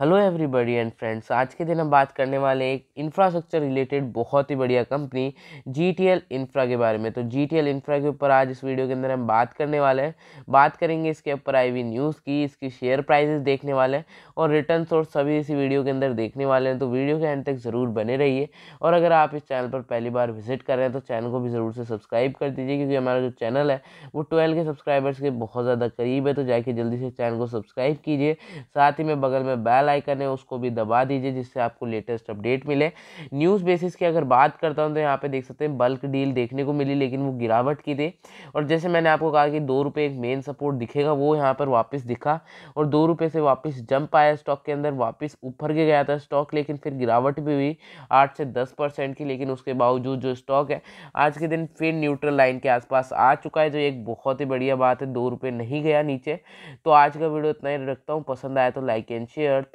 hello everybody and friends आज के दिन हम बात करने वाले एक इंफ्रास्ट्रक्चर रिलेटेड बहुत ही बढ़िया company G T L infra के बारे में तो जी टी एल इंफ्रा के ऊपर आज इस वीडियो के अंदर हम बात करने वाले हैं बात करेंगे इसके ऊपर आई हुई न्यूज़ की इसकी शेयर प्राइजेस देखने वाले हैं और रिटर्न सोर्स सभी इसी वीडियो के अंदर देखने वाले हैं तो वीडियो के एंड तक ज़रूर बने रहिए और अगर आप इस चैनल पर पहली बार विजिट कर रहे हैं तो चैनल को भी ज़रूर से सब्सक्राइब कर दीजिए क्योंकि हमारा जो चैनल है वो ट्वेल्व के सब्सक्राइबर्स के बहुत ज़्यादा करीब है तो जाके जल्दी से चैनल को सब्सक्राइब कीजिए साथ ही में बगल में बैल बेल आइकन है उसको भी दबा दीजिए जिससे आपको लेटेस्ट अपडेट मिले न्यूज़ बेसिस की अगर बात करता हूँ तो यहाँ पे देख सकते हैं बल्क डील देखने को मिली लेकिन वो गिरावट की थी और जैसे मैंने आपको कहा कि दो रुपये एक मेन सपोर्ट दिखेगा वो यहाँ पर वापस दिखा और दो रुपये से वापस जंप आया स्टॉक के अंदर वापस ऊपर के गया था स्टॉक लेकिन फिर गिरावट भी हुई आठ से दस परसेंट की लेकिन उसके बावजूद जो स्टॉक है आज के दिन फिर न्यूट्रल लाइन के आसपास आ चुका है जो एक बहुत ही बढ़िया बात है दो रुपये नहीं गया नीचे तो आज का वीडियो इतना ही रखता हूँ पसंद आया तो लाइक एंड शेयर